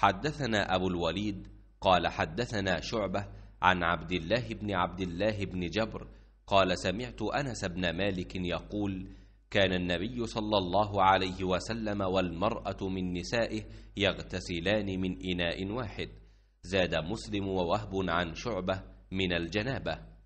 حدثنا أبو الوليد قال حدثنا شعبة عن عبد الله بن عبد الله بن جبر قال سمعت أنس بن مالك يقول كان النبي صلى الله عليه وسلم والمرأة من نسائه يغتسلان من إناء واحد زاد مسلم ووهب عن شعبة من الجنابة